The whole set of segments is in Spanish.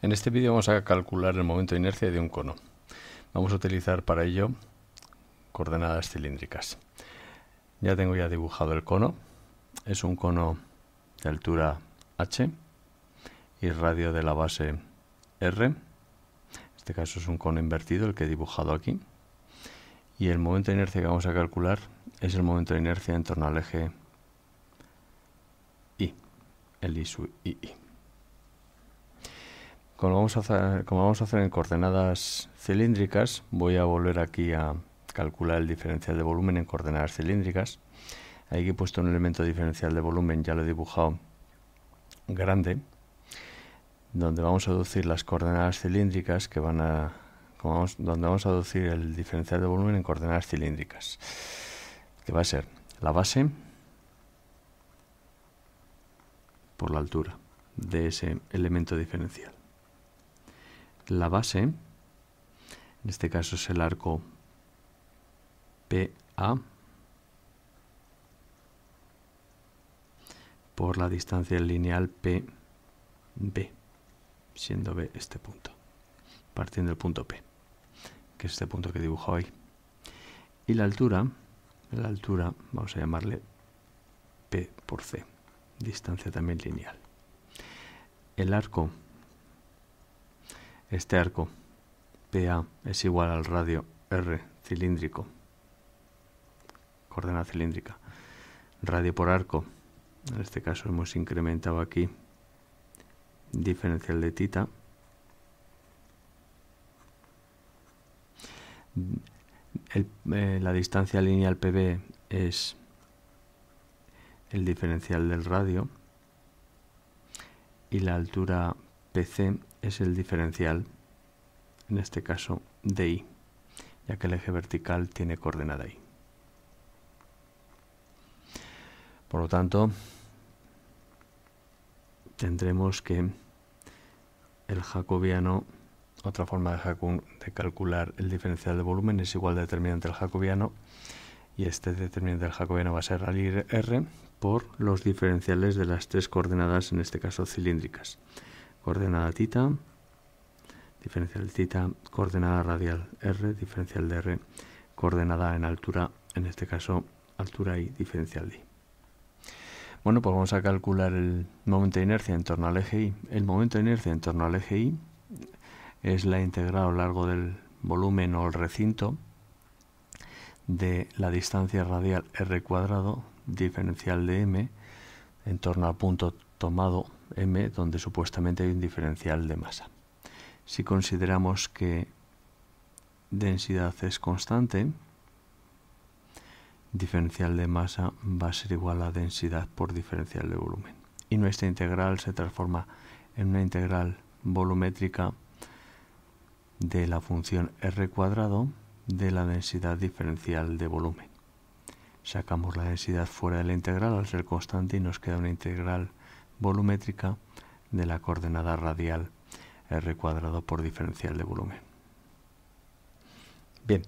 En este vídeo vamos a calcular el momento de inercia de un cono. Vamos a utilizar para ello coordenadas cilíndricas. Ya tengo ya dibujado el cono. Es un cono de altura h y radio de la base r. En este caso es un cono invertido, el que he dibujado aquí. Y el momento de inercia que vamos a calcular es el momento de inercia en torno al eje I, el I sub I. Como vamos a hacer, como vamos a hacer en coordenadas cilíndricas, voy a volver aquí a calcular el diferencial de volumen en coordenadas cilíndricas. Aquí he puesto un elemento diferencial de volumen, ya lo he dibujado grande, donde vamos a deducir las coordenadas cilíndricas que van a donde vamos a deducir el diferencial de volumen en coordenadas cilíndricas, que va a ser la base por la altura de ese elemento diferencial la base, en este caso es el arco PA, por la distancia lineal PB, siendo B este punto, partiendo del punto P, que es este punto que dibujo hoy Y la altura, la altura, vamos a llamarle P por C, distancia también lineal. El arco este arco PA es igual al radio R cilíndrico, coordenada cilíndrica. Radio por arco, en este caso hemos incrementado aquí diferencial de tita. Eh, la distancia lineal PB es el diferencial del radio y la altura PC es el diferencial, en este caso de i ya que el eje vertical tiene coordenada i Por lo tanto, tendremos que el jacobiano, otra forma de, de, calcular el diferencial de volumen es igual al determinante del jacobiano y este determinante del jacobiano va a ser al R por los diferenciales de las tres coordenadas, en este caso cilíndricas coordenada tita, diferencial tita, coordenada radial r, diferencial de r, coordenada en altura, en este caso altura y diferencial y. Bueno, pues vamos a calcular el momento de inercia en torno al eje i El momento de inercia en torno al eje i es la integral a lo largo del volumen o el recinto de la distancia radial r cuadrado diferencial de m en torno al punto tomado M, donde supuestamente hay un diferencial de masa. Si consideramos que densidad es constante, diferencial de masa va a ser igual a densidad por diferencial de volumen. Y nuestra integral se transforma en una integral volumétrica de la función r cuadrado de la densidad diferencial de volumen. Sacamos la densidad fuera de la integral al ser constante y nos queda una integral volumétrica de la coordenada radial eh, r cuadrado por diferencial de volumen. Bien,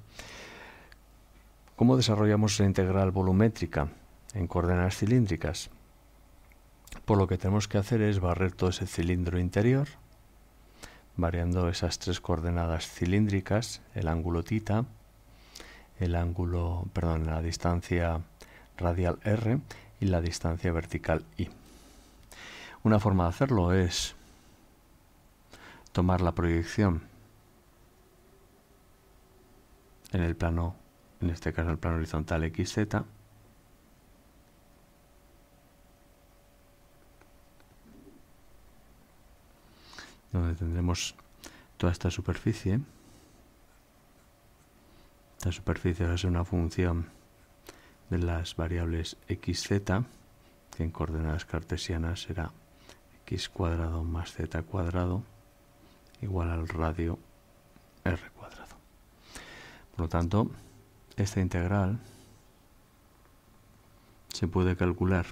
¿cómo desarrollamos la integral volumétrica en coordenadas cilíndricas? Por pues lo que tenemos que hacer es barrer todo ese cilindro interior, variando esas tres coordenadas cilíndricas, el ángulo tita, el ángulo, perdón, la distancia radial r y la distancia vertical i. Una forma de hacerlo es tomar la proyección en el plano, en este caso el plano horizontal XZ, donde tendremos toda esta superficie. Esta superficie va a ser una función de las variables XZ, que en coordenadas cartesianas será x cuadrado más z cuadrado igual al radio r cuadrado. Por lo tanto, esta integral se puede calcular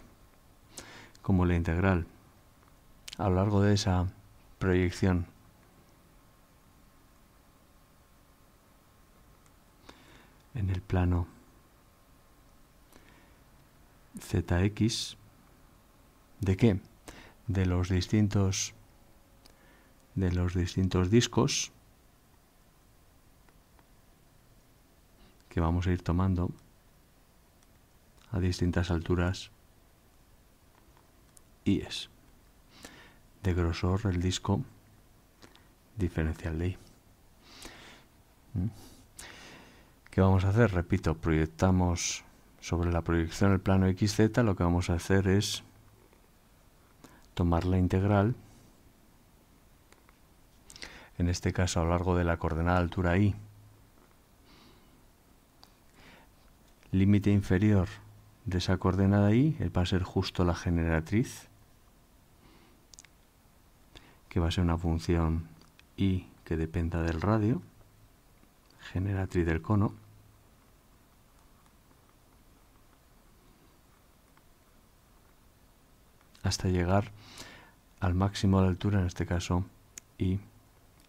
como la integral a lo largo de esa proyección en el plano zx de qué? de los distintos de los distintos discos que vamos a ir tomando a distintas alturas y es de grosor el disco diferencial de y. ¿Mm? ¿Qué vamos a hacer? Repito, proyectamos sobre la proyección del plano XZ, lo que vamos a hacer es tomar la integral, en este caso a lo largo de la coordenada altura y, límite inferior de esa coordenada i va a ser justo la generatriz, que va a ser una función y que dependa del radio, generatriz del cono, hasta llegar al máximo de altura, en este caso I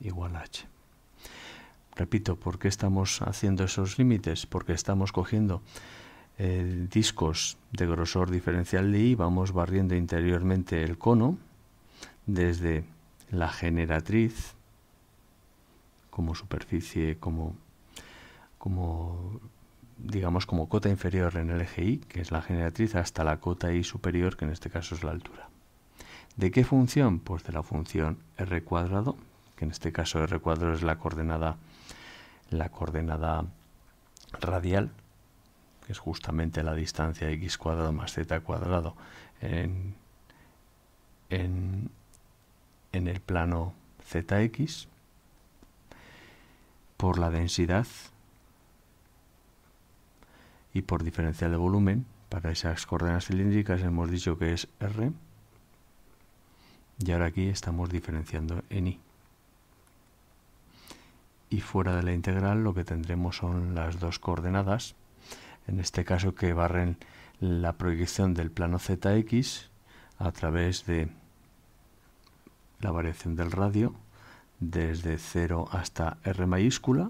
igual a H. Repito, ¿por qué estamos haciendo esos límites? Porque estamos cogiendo eh, discos de grosor diferencial de I, vamos barriendo interiormente el cono desde la generatriz como superficie, como, como digamos, como cota inferior en el eje Y, que es la generatriz, hasta la cota Y superior, que en este caso es la altura. ¿De qué función? Pues de la función R cuadrado, que en este caso R cuadrado es la coordenada, la coordenada radial, que es justamente la distancia x cuadrado más z cuadrado en, en, en el plano zx, por la densidad y por diferencial de volumen, para esas coordenadas cilíndricas hemos dicho que es R y ahora aquí estamos diferenciando en I. Y fuera de la integral lo que tendremos son las dos coordenadas, en este caso que barren la proyección del plano ZX a través de la variación del radio desde 0 hasta R mayúscula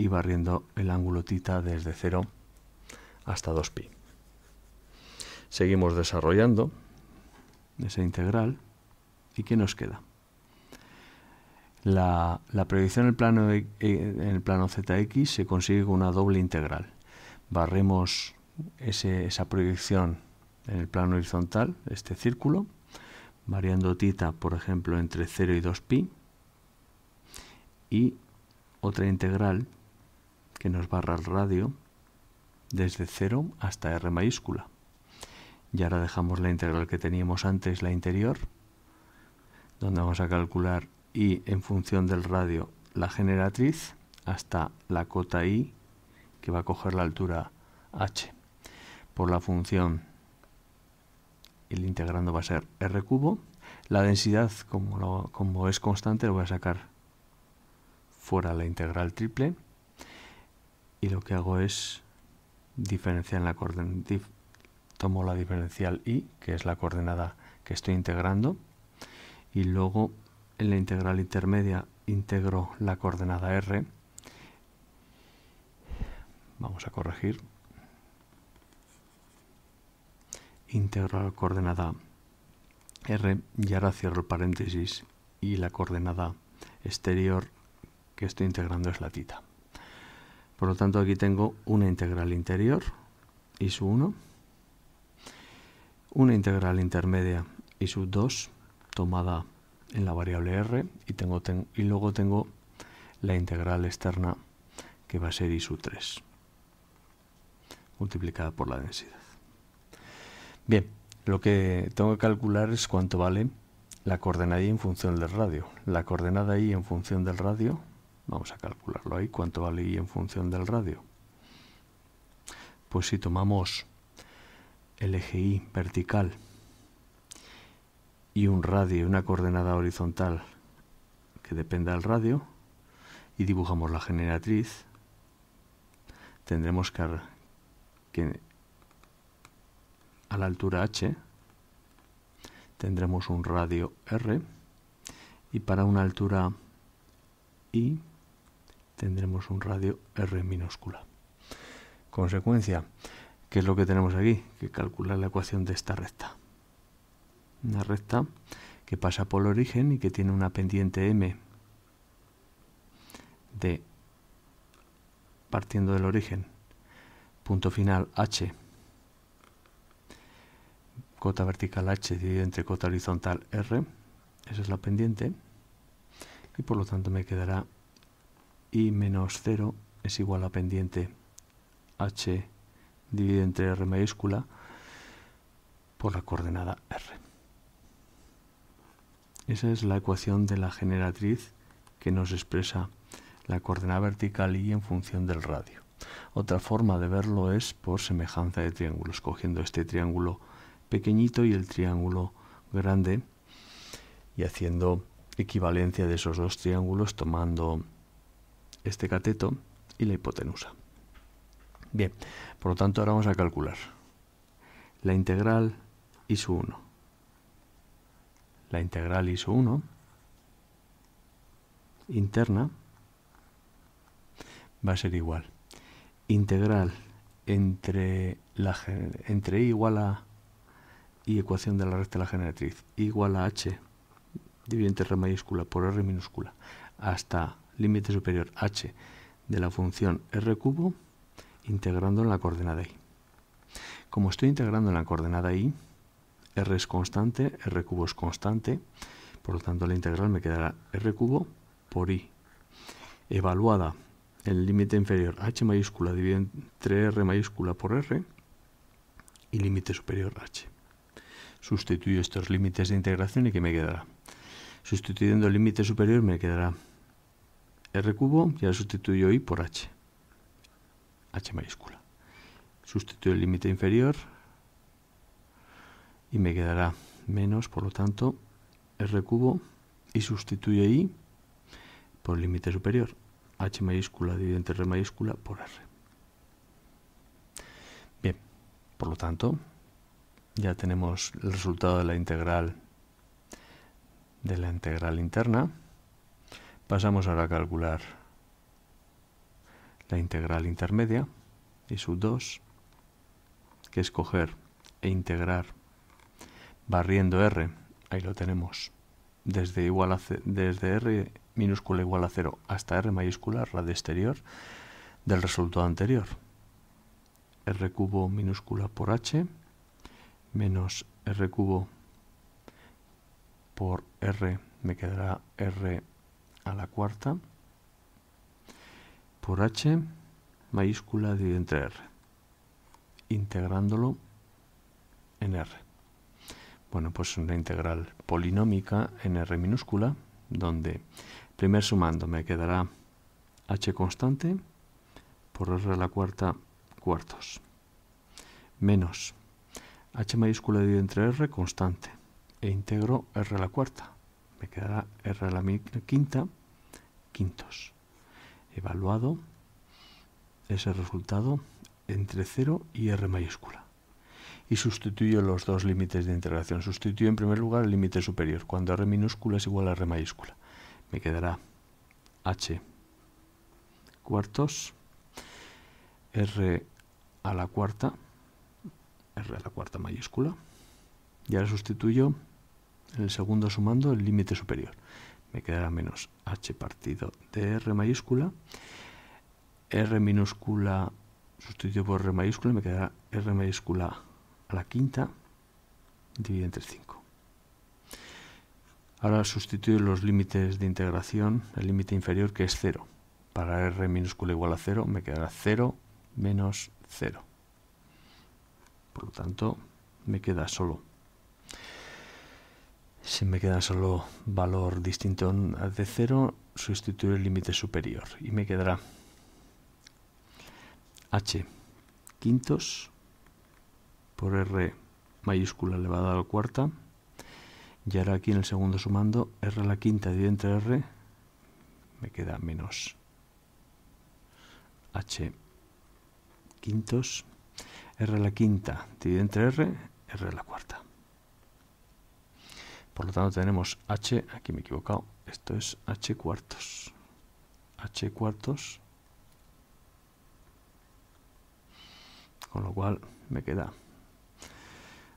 y barriendo el ángulo tita desde 0 hasta 2pi. Seguimos desarrollando esa integral y ¿qué nos queda? La, proyección en el, plano, eh, en el plano zx se consigue con una doble integral. Barremos esa proyección en el plano horizontal, este círculo, variando tita, por ejemplo, entre 0 y 2pi, y otra integral que nos barra el radio desde 0 hasta R mayúscula. Y ahora dejamos la integral que teníamos antes, la interior, donde vamos a calcular y en función del radio la generatriz hasta la cota i que va a coger la altura h. Por la función el integrando va a ser r cubo. La densidad, como, como es constante, lo voy a sacar fuera la integral triple y lo que hago es diferenciar en la coordenada tomo la diferencial y que es la coordenada que estoy integrando y luego en la integral intermedia integro la coordenada r vamos a corregir integro la coordenada r y ahora cierro el paréntesis y la coordenada exterior que estoy integrando es la tita por lo tanto, aquí tengo una integral interior y su 1, una integral intermedia y su 2 tomada en la variable r y, tengo, y luego tengo la integral externa que va a ser i 3 multiplicada por la densidad. Bien, lo que tengo que calcular es cuánto vale la coordenada y en función del radio. La coordenada y en función del radio Vamos a calcularlo ahí, cuánto vale y en función del radio. Pues si tomamos el eje i vertical y un radio, una coordenada horizontal que dependa del radio, y dibujamos la generatriz, tendremos que, que a la altura h tendremos un radio r y para una altura i tendremos un radio R minúscula. Consecuencia, ¿qué es lo que tenemos aquí? Que calcular la ecuación de esta recta. Una recta que pasa por el origen y que tiene una pendiente m de partiendo del origen, punto final h, cota vertical h dividido entre cota horizontal r, esa es la pendiente, y por lo tanto me quedará y menos 0 es igual a pendiente h dividido entre r mayúscula por la coordenada r. Esa es la ecuación de la generatriz que nos expresa la coordenada vertical y en función del radio. Otra forma de verlo es por semejanza de triángulos, cogiendo este triángulo pequeñito y el triángulo grande y haciendo equivalencia de esos dos triángulos tomando este cateto y la hipotenusa. Bien, por lo tanto ahora vamos a calcular la integral y su 1. La integral y su 1 interna va a ser igual. Integral entre, la, entre i igual a y ecuación de la recta de la generatriz igual a h dividido entre r mayúscula por r minúscula hasta límite superior h de la función r cubo integrando en la coordenada i. Como estoy integrando en la coordenada i, r es constante, r cubo es constante, por lo tanto la integral me quedará r cubo por i. Evaluada el límite inferior h mayúscula dividido entre r mayúscula por r y límite superior h. Sustituyo estos límites de integración y que me quedará. Sustituyendo el límite superior me quedará R cubo ya sustituyo I por H. H mayúscula. Sustituyo el límite inferior y me quedará menos, por lo tanto, R cubo y sustituyo I por el límite superior. H mayúscula dividido entre R mayúscula por R. Bien, por lo tanto, ya tenemos el resultado de la integral de la integral interna. Pasamos ahora a calcular la integral intermedia y su 2, que es coger e integrar barriendo r, ahí lo tenemos, desde, igual a desde r minúscula igual a 0 hasta r mayúscula, radio exterior, del resultado anterior. r cubo minúscula por h menos r cubo por r, me quedará r a la cuarta por h mayúscula dividido entre r, integrándolo en r. Bueno, pues una integral polinómica en r minúscula, donde primer sumando me quedará h constante por r a la cuarta cuartos, menos h mayúscula dividido entre r constante, e integro r a la cuarta, me quedará r a la quinta quintos. Evaluado ese resultado entre 0 y R mayúscula. Y sustituyo los dos límites de integración. Sustituyo en primer lugar el límite superior, cuando R minúscula es igual a R mayúscula. Me quedará H cuartos, R a la cuarta, R a la cuarta mayúscula. Y ahora sustituyo en el segundo sumando el límite superior me quedará menos h partido de r mayúscula, r minúscula sustituido por r mayúscula, me quedará r mayúscula a la quinta dividido entre 5. Ahora sustituir los límites de integración, el límite inferior que es 0. Para r minúscula igual a 0 me quedará 0 menos 0. Por lo tanto, me queda solo si me queda solo valor distinto de 0, sustituir el límite superior y me quedará h quintos por r mayúscula elevada a la cuarta y ahora aquí en el segundo sumando r a la quinta dividido entre r me queda menos h quintos r a la quinta dividido entre r r a la cuarta por lo tanto tenemos h, aquí me he equivocado, esto es h cuartos. h cuartos. Con lo cual me queda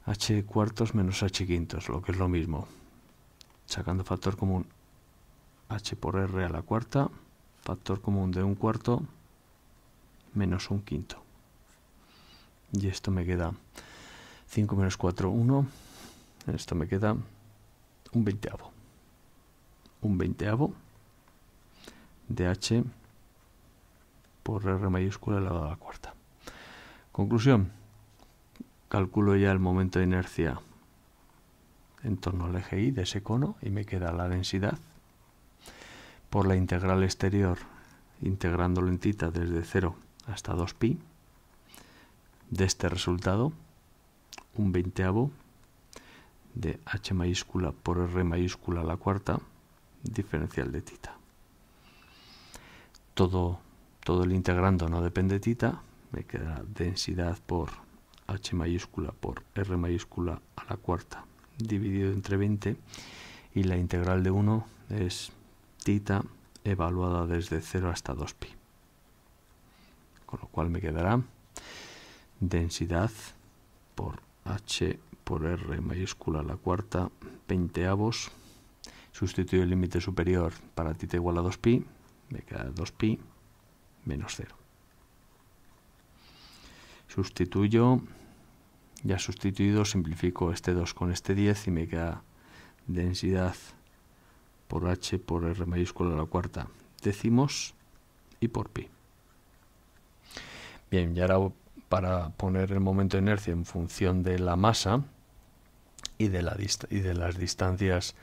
h cuartos menos h quintos, lo que es lo mismo. Sacando factor común h por r a la cuarta, factor común de un cuarto menos un quinto. Y esto me queda 5 menos 4, 1. Esto me queda un veinteavo. Un veinteavo de h por r mayúscula elevado a la cuarta. Conclusión. Calculo ya el momento de inercia en torno al eje y de ese cono y me queda la densidad por la integral exterior integrando lentita desde 0 hasta 2pi de este resultado un veinteavo de H mayúscula por R mayúscula a la cuarta, diferencial de tita. Todo, todo el integrando no depende de tita, me queda densidad por H mayúscula por R mayúscula a la cuarta dividido entre 20 y la integral de 1 es tita evaluada desde 0 hasta 2pi. Con lo cual me quedará densidad por H por R mayúscula a la cuarta veinteavos, sustituyo el límite superior para te igual a 2pi, me queda 2pi menos 0. Sustituyo, ya sustituido, simplifico este 2 con este 10 y me queda densidad por h por r mayúscula a la cuarta décimos y por pi. Bien, y ahora para poner el momento de inercia en función de la masa, y de, las distancias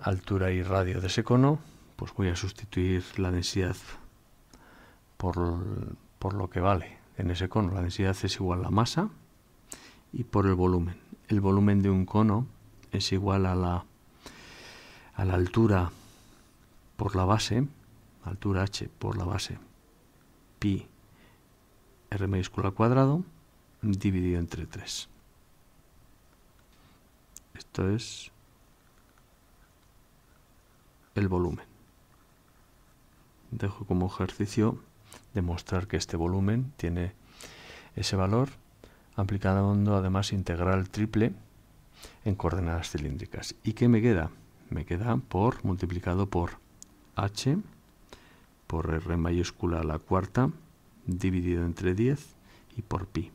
altura y radio de ese cono, pues voy a sustituir la densidad por, lo que vale en ese cono. La densidad es igual a la masa y por el volumen. El volumen de un cono es igual a la, a la altura por la base, altura h por la base, pi r mayúscula al cuadrado, dividido entre 3 es el volumen. Dejo como ejercicio demostrar que este volumen tiene ese valor aplicando además integral triple en coordenadas cilíndricas. ¿Y qué me queda? Me queda por multiplicado por h por r mayúscula a la cuarta dividido entre 10 y por pi.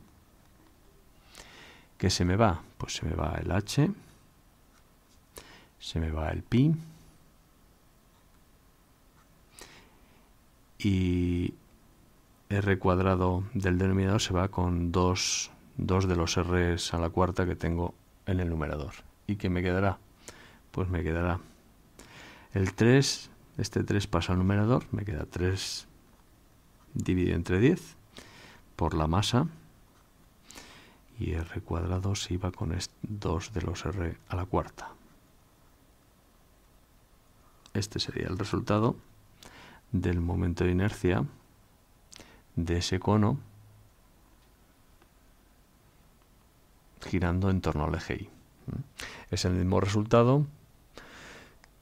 ¿Qué se me va? Pues se me va el h se me va el pi. Y r cuadrado del denominador se va con 2, de los r a la cuarta que tengo en el numerador. ¿Y qué me quedará? Pues me quedará el 3, este 3 pasa al numerador, me queda 3 dividido entre 10 por la masa y r cuadrado se iba con 2 de los r a la cuarta. Este sería el resultado del momento de inercia de ese cono girando en torno al eje Y. Es el mismo resultado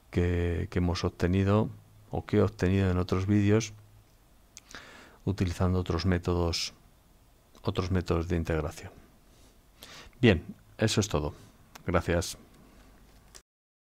que, hemos obtenido o que he obtenido en otros vídeos utilizando otros métodos, otros métodos de integración. Bien, eso es todo. Gracias.